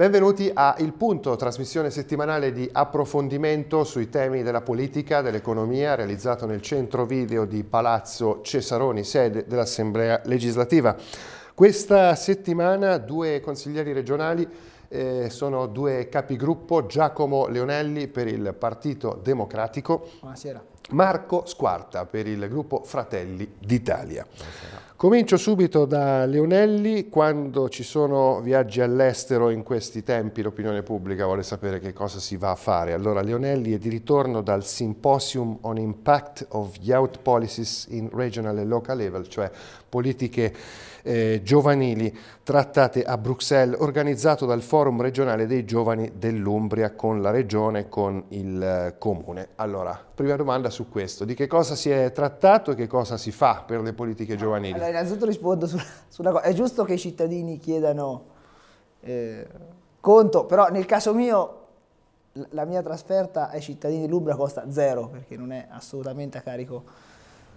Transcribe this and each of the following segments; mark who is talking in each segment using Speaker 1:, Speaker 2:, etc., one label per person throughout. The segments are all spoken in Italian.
Speaker 1: Benvenuti a Il Punto, trasmissione settimanale di approfondimento sui temi della politica, dell'economia, realizzato nel centro video di Palazzo Cesaroni, sede dell'Assemblea legislativa. Questa settimana due consiglieri regionali eh, sono due capigruppo, Giacomo Leonelli per il Partito Democratico. Buonasera. Marco Squarta per il gruppo Fratelli d'Italia. Buonasera. Comincio subito da Leonelli, quando ci sono viaggi all'estero in questi tempi l'opinione pubblica vuole sapere che cosa si va a fare. Allora Leonelli è di ritorno dal Symposium on Impact of Youth Policies in Regional and Local Level, cioè politiche eh, giovanili trattate a Bruxelles, organizzato dal Forum regionale dei giovani dell'Umbria con la regione e con il eh, comune. Allora, prima domanda su questo, di che cosa si è trattato e che cosa si fa per le politiche giovanili? Allora,
Speaker 2: innanzitutto rispondo sulla, su cosa, è giusto che i cittadini chiedano eh, conto, però nel caso mio la mia trasferta ai cittadini dell'Umbria costa zero perché non è assolutamente a carico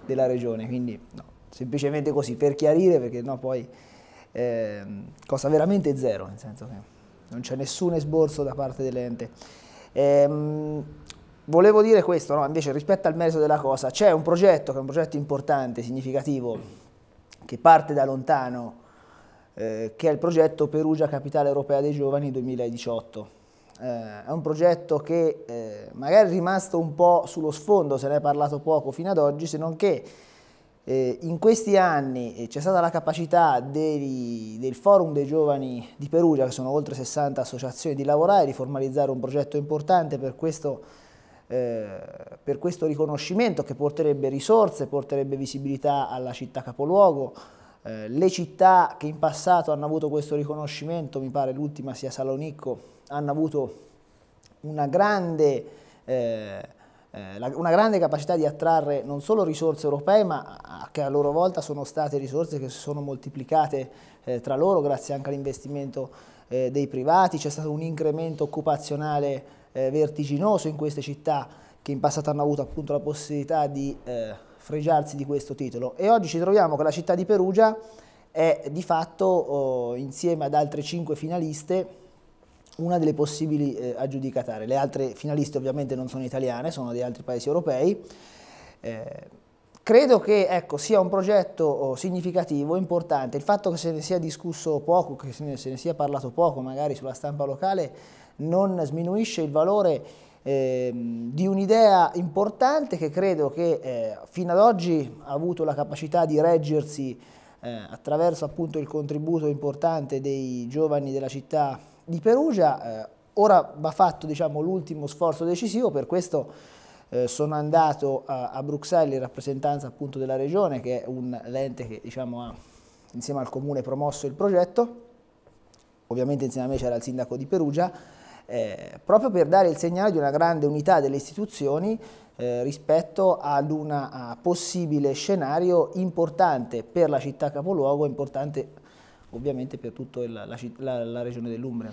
Speaker 2: della regione, quindi no semplicemente così, per chiarire, perché no poi eh, costa veramente zero, nel senso che non c'è nessun esborso da parte dell'ente. Ehm, volevo dire questo, no? invece rispetto al merito della cosa, c'è un progetto che è un progetto importante, significativo, che parte da lontano, eh, che è il progetto Perugia Capitale Europea dei Giovani 2018. Eh, è un progetto che eh, magari è rimasto un po' sullo sfondo, se ne è parlato poco fino ad oggi, se non che eh, in questi anni eh, c'è stata la capacità dei, del Forum dei Giovani di Perugia, che sono oltre 60 associazioni, di lavorare, di formalizzare un progetto importante per questo, eh, per questo riconoscimento che porterebbe risorse, porterebbe visibilità alla città capoluogo. Eh, le città che in passato hanno avuto questo riconoscimento, mi pare l'ultima sia Salonicco, hanno avuto una grande eh, eh, una grande capacità di attrarre non solo risorse europee, ma che a loro volta sono state risorse che si sono moltiplicate eh, tra loro grazie anche all'investimento eh, dei privati, c'è stato un incremento occupazionale vertiginoso in queste città che in passato hanno avuto appunto la possibilità di fregiarsi di questo titolo e oggi ci troviamo con la città di Perugia è di fatto oh, insieme ad altre cinque finaliste una delle possibili eh, aggiudicatarie. Le altre finaliste ovviamente non sono italiane, sono di altri paesi europei. Eh, credo che ecco, sia un progetto oh, significativo, importante. Il fatto che se ne sia discusso poco, che se ne, sia parlato poco magari sulla stampa locale, non sminuisce il valore ehm, di un'idea importante che credo che eh, fino ad oggi ha avuto la capacità di reggersi eh, attraverso appunto il contributo importante dei giovani della città di Perugia. Eh, ora va fatto diciamo, l'ultimo sforzo decisivo, per questo eh, sono andato a, a, Bruxelles in rappresentanza appunto della regione, che è un l'ente che diciamo, ha insieme al comune promosso il progetto, ovviamente insieme a me c'era il sindaco di Perugia, eh, proprio per dare il segnale di una grande unità delle istituzioni eh, rispetto ad un possibile scenario importante per la città capoluogo, importante ovviamente per tutta la, la, la, regione dell'Umbria.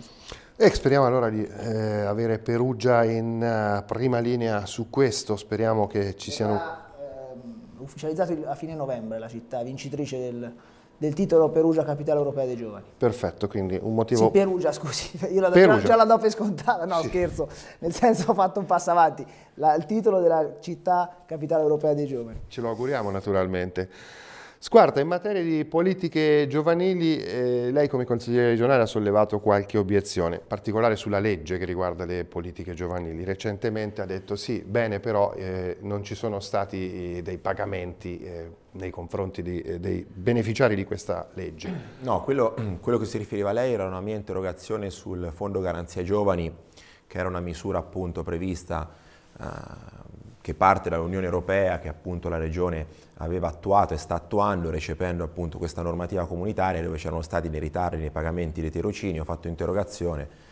Speaker 2: E eh,
Speaker 1: speriamo allora di eh, avere Perugia in uh, prima linea su questo, speriamo che ci Era, siano...
Speaker 2: Eh, ufficializzato a fine novembre la città vincitrice del, del titolo Perugia Capitale Europea dei Giovani.
Speaker 1: Perfetto, quindi un motivo... Sì,
Speaker 2: Perugia, scusi, io la do, Perugia. già la do per scontata, no sì. scherzo, nel senso ho fatto un passo avanti, la, il titolo della città Capitale Europea dei Giovani.
Speaker 1: Ce lo auguriamo naturalmente. Squarta, in materia di politiche giovanili, eh, lei come consigliere regionale ha sollevato qualche obiezione, in particolare sulla legge che riguarda le politiche giovanili. Recentemente ha detto sì, bene, però eh, non ci sono stati eh, dei pagamenti eh, nei confronti di, eh, dei beneficiari
Speaker 3: di questa legge. No, quello, quello che si riferiva a lei era una mia interrogazione sul Fondo Garanzia Giovani, che era una misura appunto prevista eh, che parte dall'Unione Europea, che appunto la Regione aveva attuato e sta attuando, recependo appunto questa normativa comunitaria dove c'erano stati dei ritardi nei pagamenti dei tirocini, ho fatto interrogazione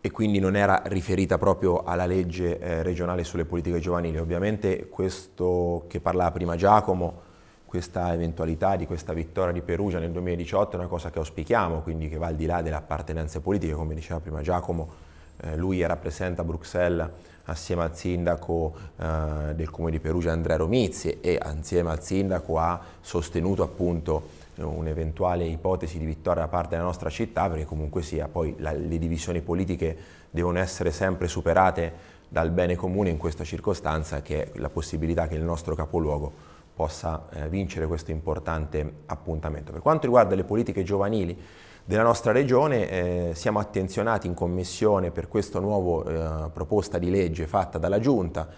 Speaker 3: e quindi non era riferita proprio alla legge eh, regionale sulle politiche giovanili. Ovviamente questo che parlava prima Giacomo, questa eventualità di questa vittoria di Perugia nel 2018 è una cosa che auspichiamo, quindi che va al di là delle appartenenze politiche, come diceva prima Giacomo, eh, lui rappresenta Bruxelles assieme al sindaco eh, del comune di Perugia Andrea Romizzi e insieme al sindaco ha sostenuto appunto eh, un'eventuale ipotesi di vittoria da parte della nostra città perché comunque sia poi la, le divisioni politiche devono essere sempre superate dal bene comune in questa circostanza che è la possibilità che il nostro capoluogo possa eh, vincere questo importante appuntamento. Per quanto riguarda le politiche giovanili della nostra regione eh, siamo attenzionati in commissione per questa nuova eh, proposta di legge fatta dalla Giunta.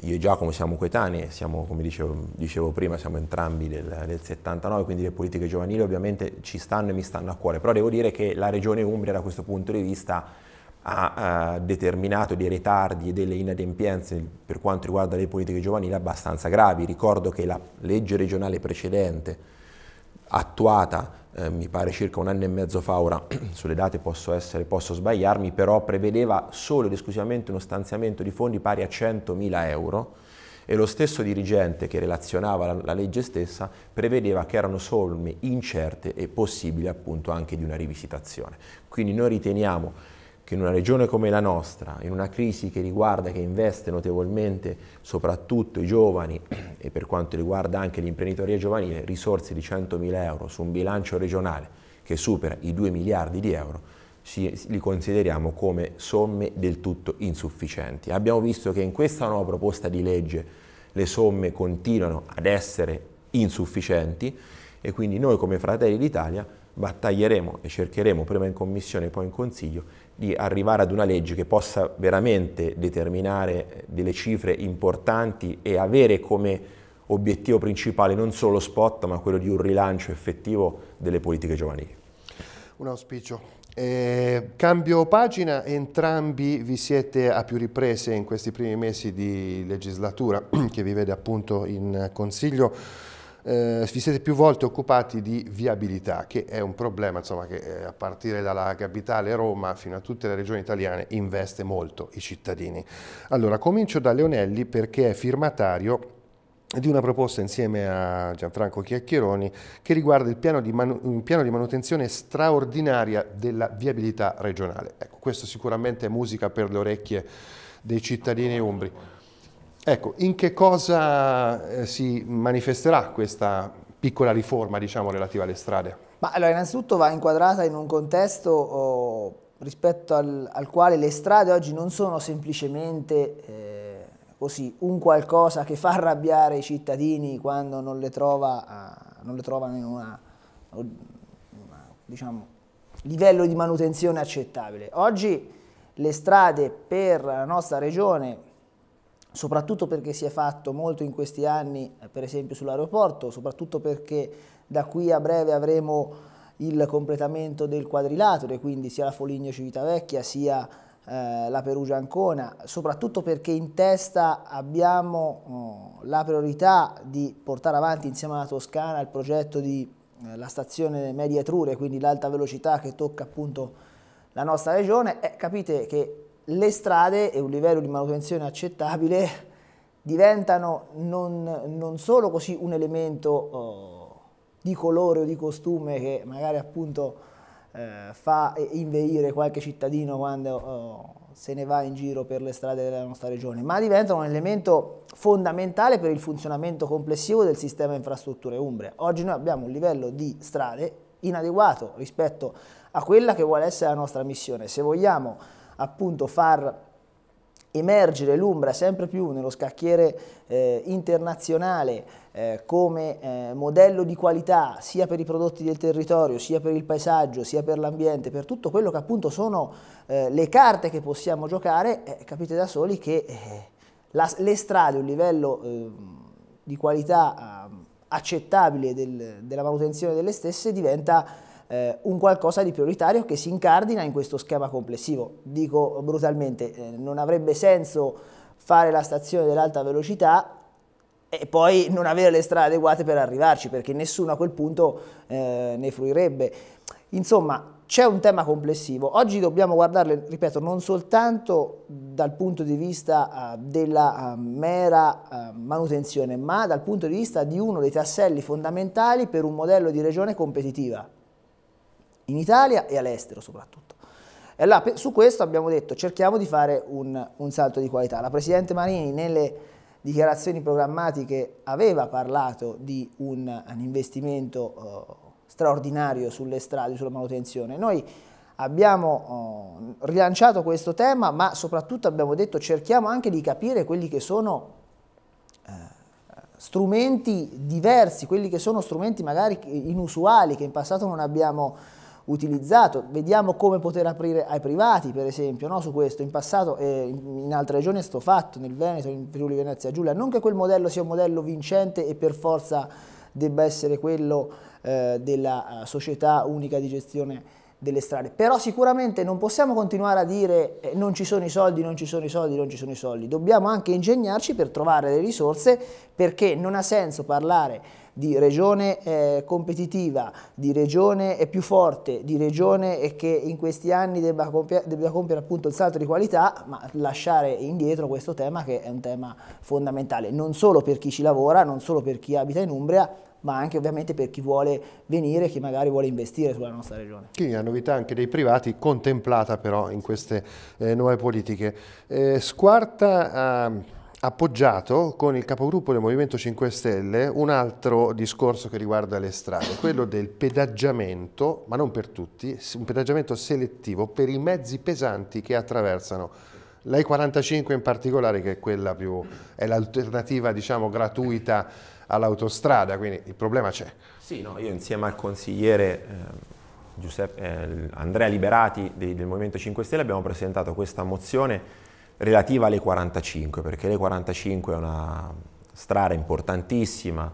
Speaker 3: Eh, io e Giacomo siamo coetanei, siamo, come dicevo, dicevo, prima, siamo entrambi del, del 79, quindi le politiche giovanili ovviamente ci stanno e mi stanno a cuore, però devo dire che la regione Umbria da questo punto di vista ha, ha determinato dei ritardi e delle inadempienze per quanto riguarda le politiche giovanili abbastanza gravi. Ricordo che la legge regionale precedente attuata eh, mi pare circa un anno e mezzo fa, ora sulle date posso, essere, posso sbagliarmi, però prevedeva solo ed esclusivamente uno stanziamento di fondi pari a 100.000 euro e lo stesso dirigente che relazionava la, la legge stessa prevedeva che erano somme incerte e possibili appunto anche di una rivisitazione. Quindi noi riteniamo che in una regione come la nostra, in una crisi che riguarda, che investe notevolmente soprattutto i giovani e per quanto riguarda anche l'imprenditoria giovanile, risorse di 100.000 euro su un bilancio regionale che supera i 2 miliardi di euro, li consideriamo come somme del tutto insufficienti. Abbiamo visto che in questa nuova proposta di legge le somme continuano ad essere insufficienti e quindi noi come Fratelli d'Italia battaglieremo e cercheremo prima in Commissione e poi in Consiglio di arrivare ad una legge che possa veramente determinare delle cifre importanti e avere come obiettivo principale non solo lo spot ma quello di un rilancio
Speaker 1: effettivo delle politiche giovanili. Un auspicio. Eh, cambio pagina, entrambi vi siete a più riprese in questi primi mesi di legislatura che vi vede appunto in Consiglio eh, vi siete più volte occupati di viabilità, che è un problema insomma, che eh, a partire dalla capitale Roma fino a tutte le regioni italiane investe molto i cittadini. Allora, comincio da Leonelli perché è firmatario di una proposta insieme a Gianfranco Chiacchieroni che riguarda il piano di, un piano di manutenzione straordinaria della viabilità regionale. Ecco, questo sicuramente è musica per le orecchie dei cittadini umbri. Ecco, in che cosa eh, si manifesterà questa piccola riforma diciamo, relativa alle strade?
Speaker 2: Ma allora, innanzitutto va inquadrata in un contesto oh, rispetto al, al, quale le strade oggi non sono semplicemente eh, così, un qualcosa che fa arrabbiare i cittadini quando non le, trova, non le trovano in un diciamo, livello di manutenzione accettabile. Oggi le strade per la nostra regione soprattutto perché si è fatto molto in questi anni, eh, per esempio sull'aeroporto, soprattutto perché da qui a breve avremo il completamento del quadrilatero, quindi sia la Foligno Civitavecchia sia eh, la Perugia Ancona, soprattutto perché in testa abbiamo oh, la priorità di portare avanti insieme alla Toscana il progetto di eh, la stazione media Etruria, quindi l'alta velocità che tocca appunto la nostra regione, eh, capite che le strade e un livello di manutenzione accettabile diventano non, non solo così un elemento oh, di colore o di costume che magari appunto eh, fa inveire qualche cittadino quando oh, se ne va in giro per le strade della nostra regione, ma diventano un elemento fondamentale per il funzionamento complessivo del sistema infrastrutture Umbre. Oggi noi abbiamo un livello di strade inadeguato rispetto a quella che vuole essere la nostra missione. Se vogliamo appunto far emergere l'Umbra sempre più nello scacchiere eh, internazionale eh, come eh, modello di qualità sia per i prodotti del territorio, sia per il paesaggio, sia per l'ambiente, per tutto quello che appunto sono eh, le carte che possiamo giocare, eh, capite da soli che eh, la, le strade, un livello ehm, di qualità ehm, accettabile del, della manutenzione delle stesse diventa eh, un qualcosa di prioritario che si incardina in questo schema complessivo. Dico brutalmente, eh, non avrebbe senso fare la stazione dell'alta velocità e poi non avere le strade adeguate per arrivarci, perché nessuno a quel punto eh, ne fruirebbe. Insomma, c'è un tema complessivo. Oggi dobbiamo guardarle, ripeto, non soltanto dal punto di vista uh, della uh, mera uh, manutenzione, ma dal punto di vista di uno dei tasselli fondamentali per un modello di regione competitiva in Italia e all'estero soprattutto. E là, su questo abbiamo detto cerchiamo di fare un, un salto di qualità. La Presidente Marini nelle dichiarazioni programmatiche aveva parlato di un, un investimento uh, straordinario sulle strade, sulla manutenzione. Noi abbiamo uh, rilanciato questo tema, ma soprattutto abbiamo detto cerchiamo anche di capire quelli che sono eh, strumenti diversi, quelli che sono strumenti magari inusuali che in passato non abbiamo utilizzato, vediamo come poter aprire ai privati per esempio, no? su questo in passato eh, in altre regioni è stato fatto, nel Veneto, in Friuli Venezia Giulia, non che quel modello sia un modello vincente e per forza debba essere quello eh, della eh, società unica di gestione delle strade, però sicuramente non possiamo continuare a dire eh, non ci sono i soldi, non ci sono i soldi, non ci sono i soldi, dobbiamo anche ingegnarci per trovare le risorse perché non ha senso parlare di regione eh, competitiva, di regione più forte, di regione che in questi anni debba, compi debba compiere appunto il salto di qualità, ma lasciare indietro questo tema che è un tema fondamentale, non solo per chi ci lavora, non solo per chi abita in Umbria, ma anche ovviamente per chi vuole venire, chi magari vuole investire sulla nostra regione.
Speaker 1: Quindi la novità anche dei privati contemplata però in queste eh, nuove politiche. Eh, squarta a ehm, appoggiato con il capogruppo del Movimento 5 Stelle un altro discorso che riguarda le strade, quello del pedaggiamento, ma non per tutti, un pedaggiamento selettivo per i mezzi pesanti che attraversano la 45 in particolare che è quella più è l'alternativa diciamo gratuita all'autostrada, quindi il problema c'è. Sì, no, io insieme
Speaker 3: al consigliere eh... Giuseppe, eh, Andrea Liberati del Movimento 5 Stelle abbiamo presentato questa mozione relativa alle 45, perché le 45 è una strada importantissima,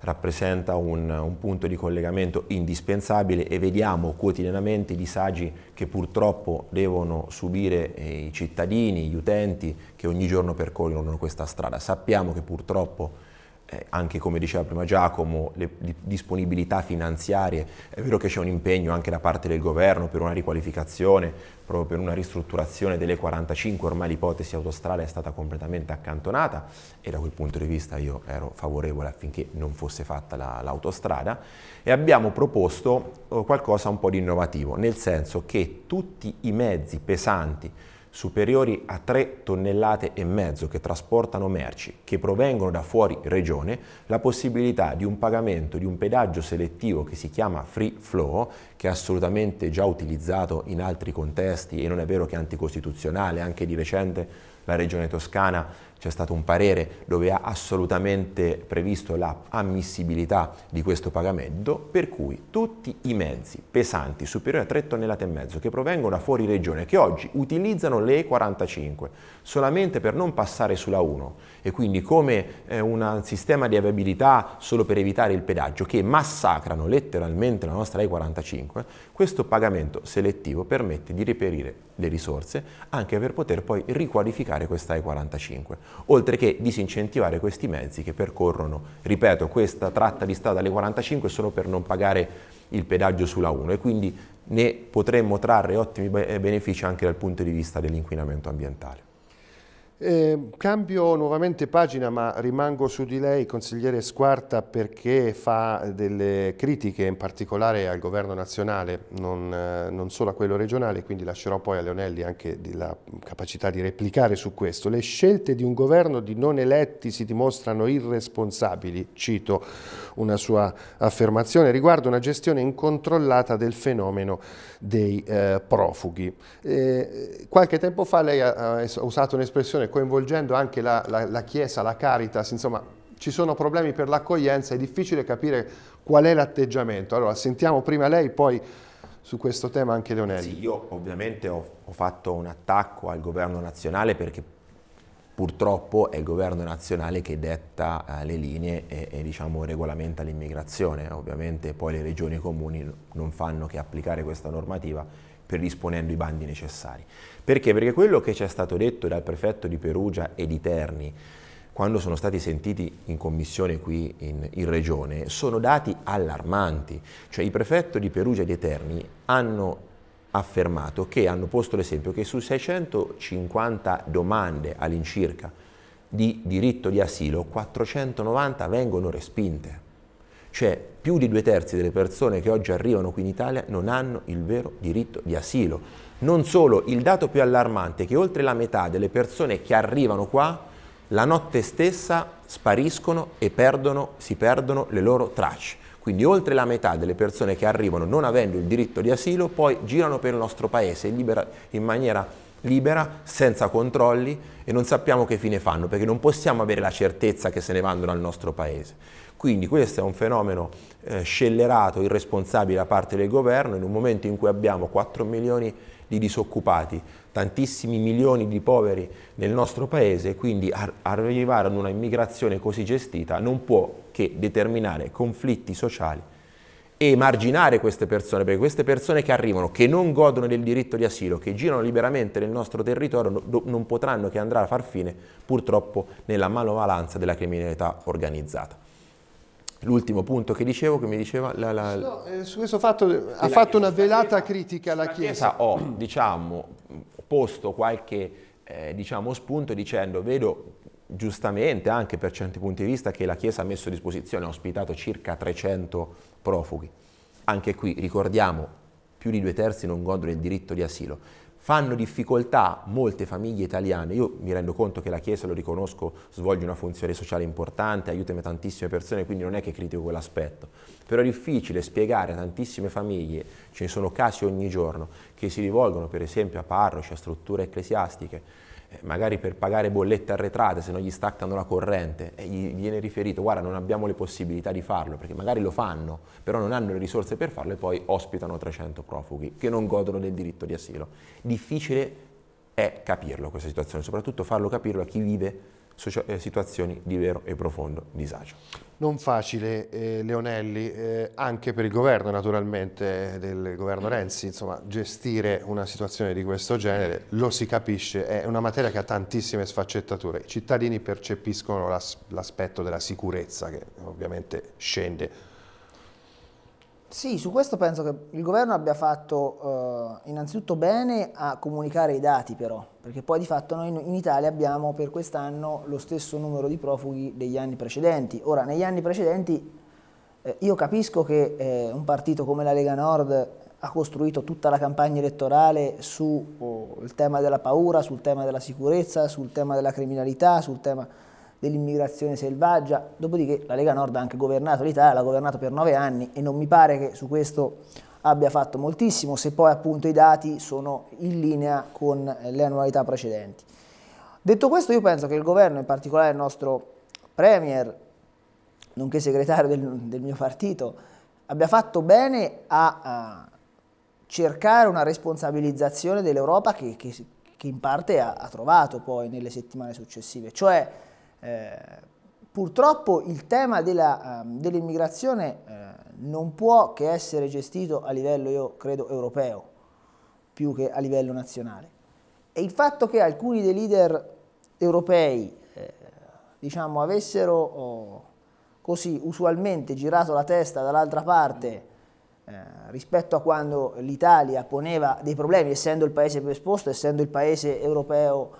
Speaker 3: rappresenta un, un, punto di collegamento indispensabile e vediamo quotidianamente i disagi che purtroppo devono subire eh, i cittadini, gli utenti che ogni giorno percorrono questa strada. Sappiamo che purtroppo eh, anche come diceva prima Giacomo, le disponibilità finanziarie, è vero che c'è un impegno anche da parte del governo per una riqualificazione, proprio per una ristrutturazione delle 45, ormai l'ipotesi autostrada è stata completamente accantonata e da quel punto di vista io ero favorevole affinché non fosse fatta l'autostrada e abbiamo proposto eh, qualcosa un po' di innovativo, nel senso che tutti i mezzi pesanti superiori a 3 tonnellate e mezzo che trasportano merci che provengono da fuori regione, la possibilità di un pagamento di un pedaggio selettivo che si chiama free flow, che è assolutamente già utilizzato in altri contesti e non è vero che è anticostituzionale, anche di recente la regione toscana c'è stato un parere dove ha assolutamente previsto la ammissibilità di questo pagamento, per cui tutti i mezzi pesanti superiori a 3 tonnellate e mezzo che provengono da fuori regione, che oggi utilizzano le E45 solamente per non passare sulla 1 e quindi come eh, un sistema di avabilità solo per evitare il pedaggio, che massacrano letteralmente la nostra E45, questo pagamento selettivo permette di reperire le risorse anche per poter poi riqualificare questa E45 oltre che disincentivare questi mezzi che percorrono, ripeto, questa tratta di strada alle 45 solo per non pagare il pedaggio sulla 1 e quindi ne potremmo trarre ottimi benefici anche dal punto di vista dell'inquinamento ambientale.
Speaker 1: Eh, cambio nuovamente pagina ma rimango su di lei, consigliere Squarta, perché fa delle critiche in particolare al governo nazionale, non, eh, non solo a quello regionale, quindi lascerò poi a Leonelli anche la capacità di replicare su questo. Le scelte di un governo di non eletti si dimostrano irresponsabili, cito una sua affermazione riguardo una gestione incontrollata del fenomeno dei eh, profughi. Eh, qualche tempo fa lei ha, ha usato un'espressione coinvolgendo anche la, la, la Chiesa, la Caritas, insomma ci sono problemi per l'accoglienza, è difficile capire qual è l'atteggiamento. Allora sentiamo prima lei, poi su questo tema anche Leonelli. Sì,
Speaker 3: io ovviamente ho, ho, fatto un attacco al governo nazionale perché purtroppo è il governo nazionale che detta eh, le linee e, e diciamo, regolamenta l'immigrazione. Ovviamente poi le regioni e i comuni non fanno che applicare questa normativa predisponendo i bandi necessari. Perché? Perché quello che ci è stato detto dal prefetto di Perugia e di Terni quando sono stati sentiti in commissione qui in, in, regione sono dati allarmanti, cioè i prefetto di Perugia e di Eterni hanno affermato che hanno posto l'esempio che su 650 domande all'incirca di diritto di asilo, 490 vengono respinte. Cioè più di due terzi delle persone che oggi arrivano qui in Italia non hanno il vero diritto di asilo. Non solo, il dato più allarmante è che oltre la metà delle persone che arrivano qua la notte stessa spariscono e perdono, si perdono le loro tracce. Quindi oltre la metà delle persone che arrivano non avendo il diritto di asilo poi girano per il nostro paese libera, in maniera libera, senza controlli e non sappiamo che fine fanno perché non possiamo avere la certezza che se ne vanno dal nostro paese. Quindi questo è un fenomeno eh, scellerato, irresponsabile da parte del governo in un momento in cui abbiamo 4 milioni di disoccupati, tantissimi milioni di poveri nel nostro paese, quindi arrivare ad una immigrazione così gestita non può che determinare conflitti sociali e marginare queste persone, perché queste persone che arrivano, che non godono del diritto di asilo, che girano liberamente nel nostro territorio, non potranno che andare a far fine purtroppo nella manovalanza della criminalità organizzata. L'ultimo punto che dicevo, che mi diceva... La, la... No,
Speaker 1: eh, su questo fatto ha fatto una velata critica alla Chiesa. La Chiesa
Speaker 3: ho, diciamo, posto qualche eh, diciamo, spunto dicendo vedo giustamente anche per certi punti di vista che la Chiesa ha messo a disposizione, ha ospitato circa 300 profughi. Anche qui ricordiamo più di due terzi non godono del diritto di asilo fanno difficoltà molte famiglie italiane, io mi rendo conto che la Chiesa, lo riconosco, svolge una funzione sociale importante, aiuta tantissime persone, quindi non è che critico quell'aspetto, però è difficile spiegare a tantissime famiglie, ce ne sono casi ogni giorno, che si rivolgono per esempio a parroci, a strutture ecclesiastiche, eh, magari per pagare bollette arretrate, se non gli staccano la corrente e gli viene riferito guarda non abbiamo le possibilità di farlo, perché magari lo fanno, però non hanno le risorse per farlo e poi ospitano 300 profughi che non godono del diritto di asilo. Difficile è capirlo questa situazione, soprattutto farlo capirlo a chi vive eh, situazioni di vero e profondo disagio.
Speaker 1: Non facile, eh, Leonelli, eh, anche per il governo naturalmente, del governo Renzi, insomma, gestire una situazione di questo genere, lo si capisce, è una materia che ha tantissime sfaccettature. I cittadini percepiscono l'aspetto della sicurezza che ovviamente scende
Speaker 2: sì, su questo penso che il governo abbia fatto eh, innanzitutto bene a comunicare i dati però, perché poi di fatto noi in Italia abbiamo per quest'anno lo stesso numero di profughi degli anni precedenti. Ora, negli anni precedenti eh, io capisco che eh, un partito come la Lega Nord ha costruito tutta la campagna elettorale sul oh, tema della paura, sul tema della sicurezza, sul tema della criminalità, sul tema dell'immigrazione selvaggia, dopodiché la Lega Nord ha anche governato l'Italia, l'ha governato per nove anni e non mi pare che su questo abbia fatto moltissimo, se poi appunto i dati sono in linea con le annualità precedenti. Detto questo io penso che il governo, in particolare il nostro Premier, nonché segretario del, del mio partito, abbia fatto bene a, a cercare una responsabilizzazione dell'Europa che, che, che, in parte ha, ha trovato poi nelle settimane successive, cioè eh, purtroppo il tema ehm, dell'immigrazione dell eh, non può che essere gestito a livello, io credo, europeo, più che a livello nazionale. E il fatto che alcuni dei leader europei, eh, diciamo, avessero oh, così usualmente girato la testa dall'altra parte eh, rispetto a quando l'Italia poneva dei problemi, essendo il paese più esposto, essendo il paese europeo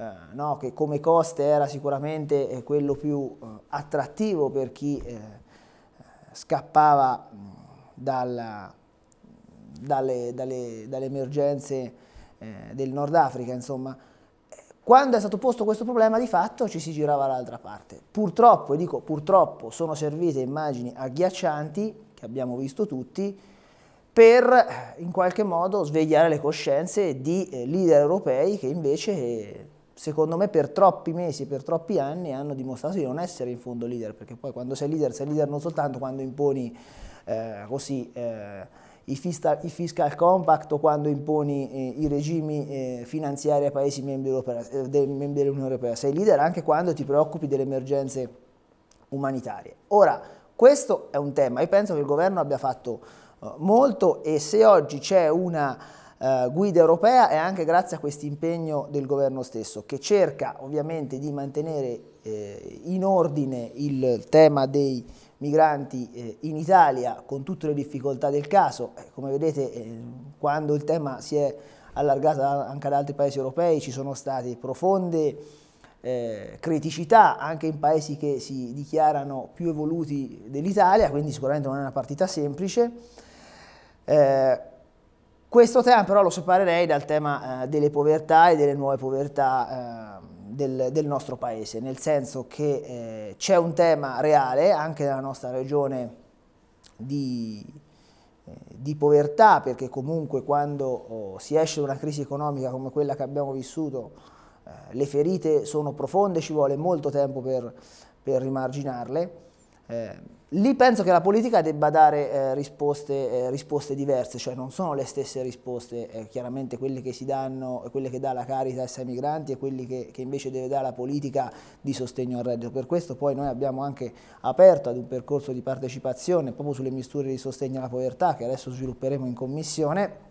Speaker 2: eh, no, che come coste era sicuramente eh, quello più eh, attrattivo per chi scappava dalla, dalle, dalle, dalle, emergenze del Nord Africa, insomma. Quando è stato posto questo problema, di fatto ci si girava dall'altra parte. Purtroppo, e dico purtroppo, sono servite immagini agghiaccianti, che abbiamo visto tutti, per in qualche modo svegliare le coscienze di leader europei che invece secondo me per troppi mesi, per troppi anni hanno dimostrato di non essere in fondo leader, perché poi quando sei leader sei leader non soltanto quando imponi eh, così eh, i, fiscal, i, fiscal, compact o quando imponi eh, i regimi eh, finanziari ai paesi eh, membri, dell'Unione Europea, sei leader anche quando ti preoccupi delle emergenze umanitarie. Ora, questo è un tema, io penso che il governo abbia fatto eh, molto e se oggi c'è una eh, guida europea e anche grazie a questo impegno del governo stesso che cerca ovviamente di mantenere eh, in ordine il tema dei migranti eh, in Italia con tutte le difficoltà del caso. Eh, come vedete eh, quando il tema si è allargato anche ad altri paesi europei ci sono state profonde eh, criticità anche in paesi che si dichiarano più evoluti dell'Italia, quindi sicuramente non è una partita semplice. Eh, questo tema però lo separerei dal tema eh, delle povertà e delle nuove povertà eh, del, del, nostro paese, nel senso che eh, c'è un tema reale anche nella nostra regione di, eh, di povertà, perché comunque quando oh, si esce da una crisi economica come quella che abbiamo vissuto, eh, le ferite sono profonde, ci vuole molto tempo per, per rimarginarle eh, lì penso che la politica debba dare eh, risposte, eh, risposte, diverse, cioè non sono le stesse risposte, eh, chiaramente quelle che si danno, quelle che dà la Caritas ai migranti e quelle che, che, invece deve dare la politica di sostegno al reddito. Per questo poi noi abbiamo anche aperto ad un percorso di partecipazione proprio sulle misure di sostegno alla povertà che adesso svilupperemo in Commissione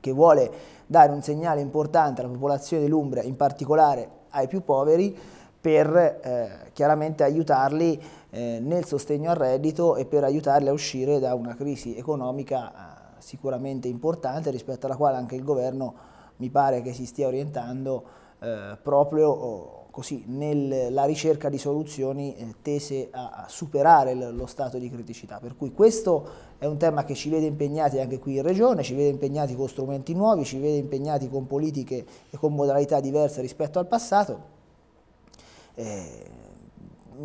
Speaker 2: che vuole dare un segnale importante alla popolazione dell'Umbria, in particolare ai più poveri, per eh, chiaramente aiutarli eh, nel sostegno al reddito e per aiutarle a uscire da una crisi economica eh, sicuramente importante rispetto alla quale anche il governo mi pare che si stia orientando eh, proprio oh, così nella ricerca di soluzioni tese a superare lo stato di criticità. Per cui questo è un tema che ci vede impegnati anche qui in Regione, ci vede impegnati con strumenti nuovi, ci vede impegnati con politiche e con modalità diverse rispetto al passato. Eh,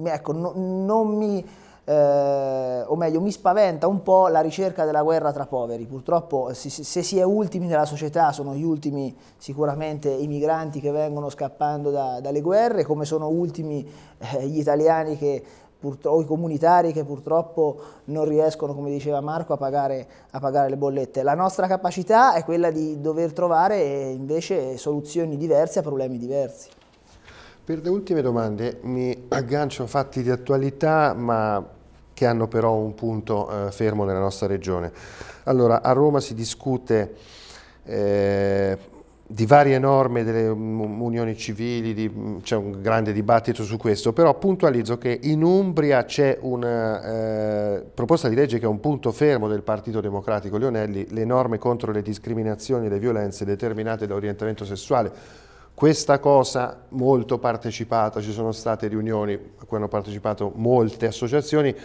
Speaker 2: ecco, no, non mi... Eh, o meglio, mi spaventa un po' la ricerca della guerra tra poveri. Purtroppo eh, si, se si è ultimi nella società sono gli ultimi sicuramente i migranti che vengono scappando da, dalle guerre, come sono ultimi eh, gli italiani che o i comunitari che purtroppo non riescono, come diceva Marco, a pagare, a pagare, le bollette. La nostra capacità è quella di dover trovare eh, invece soluzioni diverse a problemi diversi.
Speaker 1: Per le ultime domande mi aggancio a fatti di attualità ma che hanno però un punto eh, fermo nella nostra regione. Allora, a Roma si discute eh, di varie norme delle mm, unioni civili, mm, c'è un grande dibattito su questo, però puntualizzo che in Umbria c'è una eh, proposta di legge che è un punto fermo del Partito Democratico Leonelli, le norme contro le discriminazioni e le violenze determinate da orientamento sessuale questa cosa molto partecipata, ci sono state riunioni a cui hanno partecipato molte associazioni,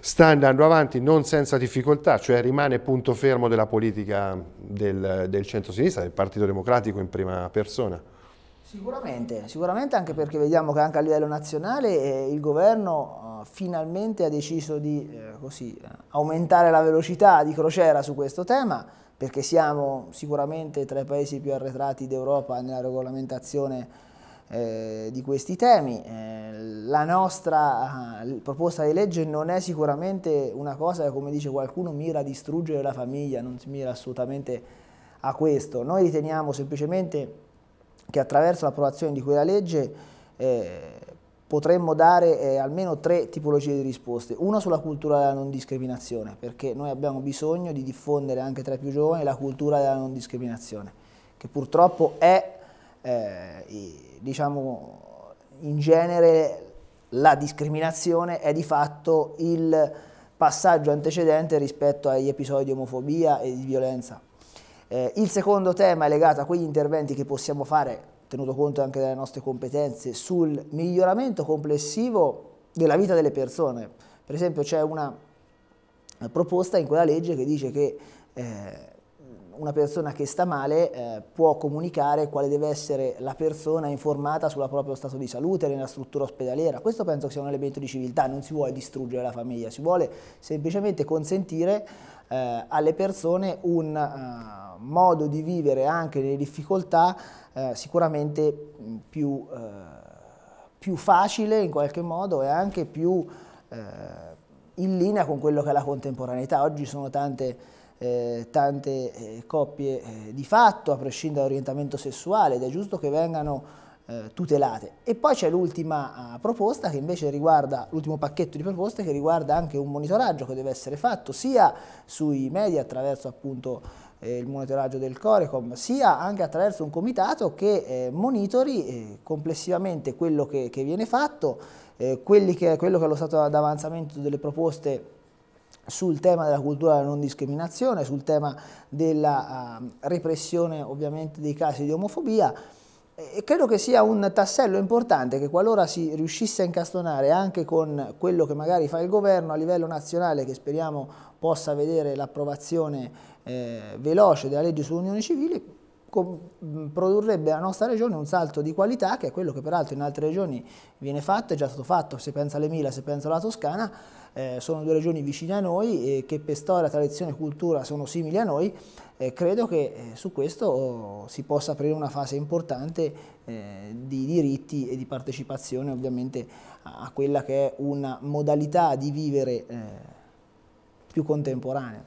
Speaker 1: sta andando avanti non senza difficoltà, cioè rimane punto fermo della politica del, del centro-sinistra, del Partito Democratico in prima persona.
Speaker 2: Sicuramente, sicuramente anche perché vediamo che anche a livello nazionale eh, il governo eh, finalmente ha deciso di eh, così, eh, aumentare la velocità di crociera su questo tema perché siamo sicuramente tra i paesi più arretrati d'Europa nella regolamentazione eh, di questi temi. Eh, la nostra eh, proposta di legge non è sicuramente una cosa che, come dice qualcuno, mira a distruggere la famiglia, non si mira assolutamente a questo. Noi riteniamo semplicemente che attraverso l'approvazione di quella legge eh, potremmo dare eh, almeno tre tipologie di risposte. Una sulla cultura della non discriminazione, perché noi abbiamo bisogno di diffondere anche tra i più giovani la cultura della non discriminazione, che purtroppo è, eh, diciamo, in genere la discriminazione è di fatto il passaggio antecedente rispetto agli episodi di omofobia e di violenza. Eh, il secondo tema è legato a quegli interventi che possiamo fare tenuto conto anche delle nostre competenze, sul miglioramento complessivo della vita delle persone. Per esempio c'è una eh, proposta in quella legge che dice che eh, una persona che sta male eh, può comunicare quale deve essere la persona informata sul proprio stato di salute nella struttura ospedaliera. Questo penso sia un elemento di civiltà, non si vuole distruggere la famiglia, si vuole semplicemente consentire eh, alle persone un eh, modo di vivere anche le difficoltà eh, sicuramente mm, più, eh, più, facile in qualche modo e anche più eh, in linea con quello che è la contemporaneità. Oggi sono tante, eh, tante coppie di fatto, a prescindere dall'orientamento sessuale, ed è giusto che vengano eh, tutelate. E poi c'è l'ultima eh, proposta che invece riguarda, l'ultimo pacchetto di proposte che riguarda anche un monitoraggio che deve essere fatto sia sui media attraverso appunto eh, il monitoraggio del Corecom, sia anche attraverso un comitato che eh, monitori eh, complessivamente quello che, che viene fatto, che, quello che è lo stato d'avanzamento delle proposte sul tema della cultura della non discriminazione, sul tema della uh, repressione ovviamente dei casi di omofobia e credo che sia un tassello importante che qualora si riuscisse a incastonare anche con quello che magari fa il governo a livello nazionale, che speriamo possa vedere l'approvazione eh, veloce della legge sull'unione civile, produrrebbe alla nostra regione un salto di qualità che è quello che peraltro in altre regioni viene fatto, è già stato fatto, se pensa alle Mila, se pensa alla Toscana, eh, sono due regioni vicine a noi eh, che per storia, tradizione e cultura sono simili a noi eh, credo che eh, su questo si possa aprire una fase importante eh, di diritti e di partecipazione ovviamente a, quella che è una modalità di vivere eh, più contemporanea.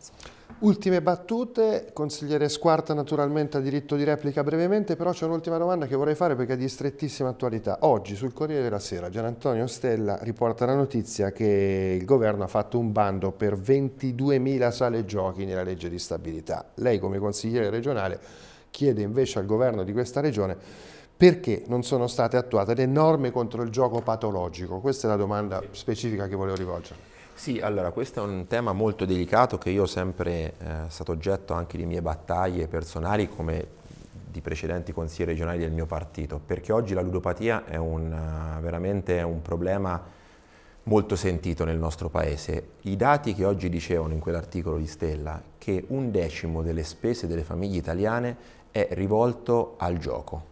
Speaker 1: Ultime battute, consigliere Squarta naturalmente ha diritto di replica brevemente, però c'è un'ultima domanda che vorrei fare perché è di strettissima attualità. Oggi sul Corriere della Sera Gian Antonio Stella riporta la notizia che il governo ha fatto un bando per 22.000 sale giochi nella legge di stabilità. Lei come consigliere regionale chiede invece al governo di questa regione perché non sono state attuate le norme contro il gioco patologico? Questa è la domanda specifica che volevo rivolgere. Sì, allora questo è un tema molto delicato che io ho sempre
Speaker 3: eh, stato oggetto anche di mie battaglie personali come di precedenti consigli regionali del mio partito, perché oggi la ludopatia è un, eh, veramente un problema molto sentito nel nostro paese. I dati che oggi dicevano in quell'articolo di Stella che un decimo delle spese delle famiglie italiane è rivolto al gioco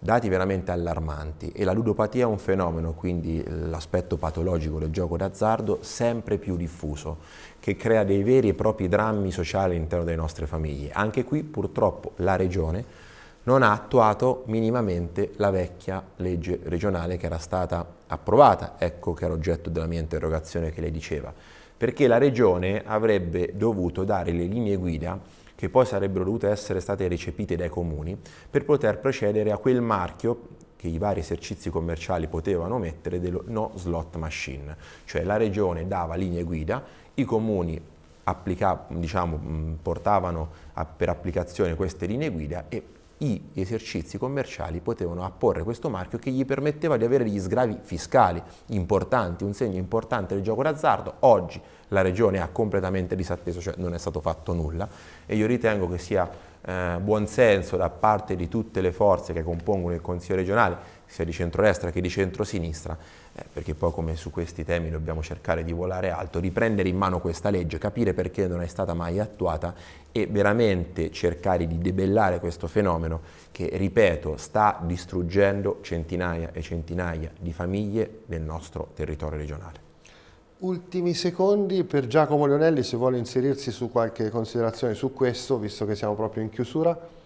Speaker 3: dati veramente allarmanti e la ludopatia è un fenomeno, quindi l'aspetto patologico del gioco d'azzardo, sempre più diffuso, che crea dei veri e propri drammi sociali all'interno delle nostre famiglie. Anche qui purtroppo la Regione non ha attuato minimamente la vecchia legge regionale che era stata approvata, ecco che era oggetto della mia interrogazione che lei diceva, perché la Regione avrebbe dovuto dare le linee guida che poi sarebbero dovute essere state recepite dai comuni, per poter procedere a quel marchio che i vari esercizi commerciali potevano mettere dello no slot machine, cioè la regione dava linee guida, i comuni applica, diciamo, portavano a, per applicazione queste linee guida e gli esercizi commerciali potevano apporre questo marchio che gli permetteva di avere degli sgravi fiscali importanti, un segno importante del gioco d'azzardo. Oggi la regione ha completamente disatteso, cioè non è stato fatto nulla e io ritengo che sia eh, buon senso da parte di tutte le forze che compongono il Consiglio regionale sia di centrodestra che di centrosinistra, eh, perché poi come su questi temi dobbiamo cercare di volare alto, riprendere in mano questa legge, capire perché non è stata mai attuata e veramente cercare di debellare questo fenomeno che, ripeto, sta distruggendo centinaia e centinaia di famiglie nel nostro territorio regionale.
Speaker 1: Ultimi secondi per Giacomo Leonelli se vuole inserirsi su qualche considerazione su questo, visto che siamo proprio in chiusura.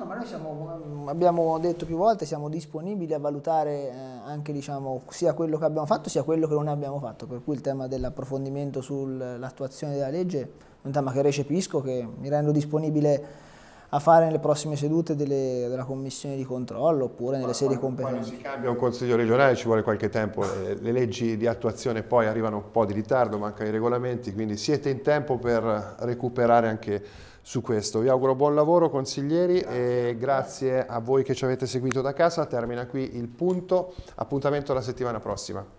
Speaker 2: No, ma noi siamo, abbiamo detto più volte, siamo disponibili a valutare eh, anche diciamo, sia quello che abbiamo fatto sia quello che non abbiamo fatto, per cui il tema dell'approfondimento sull'attuazione della legge è un tema che recepisco, che mi rendo disponibile a fare nelle prossime sedute delle, della commissione di controllo oppure nelle sedi competenti. Quando si
Speaker 1: cambia un consiglio regionale ci vuole qualche tempo, le, eh, le, leggi di attuazione poi arrivano un po' di ritardo, mancano i regolamenti, quindi siete in tempo per recuperare anche su questo. Vi auguro buon lavoro consiglieri grazie. e grazie a voi che ci avete seguito da casa. Termina qui il punto. Appuntamento la settimana prossima.